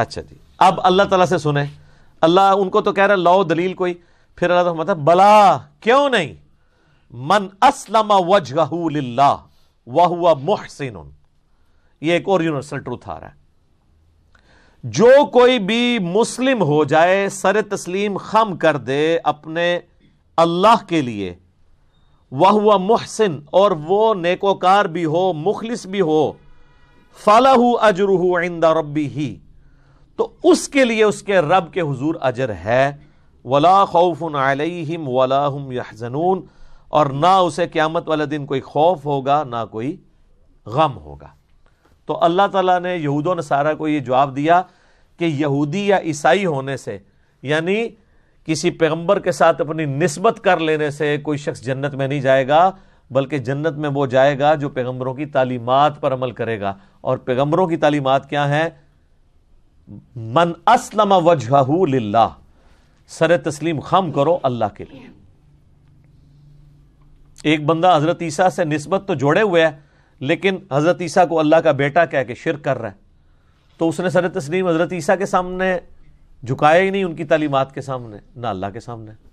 अच्छा जी अब अल्लाह तला से सुने अल्लाह उनको तो कह रहा लाओ दलील कोई फिर अल्लाह तो मतलब बला क्यों नहीं मन असलम वजहू वाह हुआ मोहसिन ये एक और यूनिवर्सल ट्रूथ आ रहा है जो कोई भी मुस्लिम हो जाए सर तस्लीम खम कर दे अपने अल्लाह के लिए वाह हुआ मोहसिन और वो नेकोकार भी हो मुखलिस भी हो फलाह अजरूह इंदा रबी ही तो उसके लिए उसके रब के हुजूर अजर है वला खौफ अलैहिम वला यहजनून और ना उसे क़्यामत वाले दिन कोई खौफ होगा ना कोई गम होगा तो अल्लाह ताला ने यहूद नसारा को ये जवाब दिया कि यहूदी या ईसाई होने से यानी किसी पैगंबर के साथ अपनी नस्बत कर लेने से कोई शख्स जन्नत में नहीं जाएगा बल्कि जन्नत में वो जाएगा जो पैगंबरों की तालीमत पर अमल करेगा और पैगंबरों की तालीमत क्या हैं मन असलम वजहू लिल्ला सर तस्लीम खम करो अल्लाह के लिए एक बंदा हजरत ईसा से नस्बत तो जोड़े हुए है लेकिन हजरत ईसा को अल्लाह का बेटा कह के शिर कर रहा है तो उसने सर तस्लीम हजरत ईसा के सामने झुकाया ही नहीं उनकी तालीमत के सामने ना अल्लाह के सामने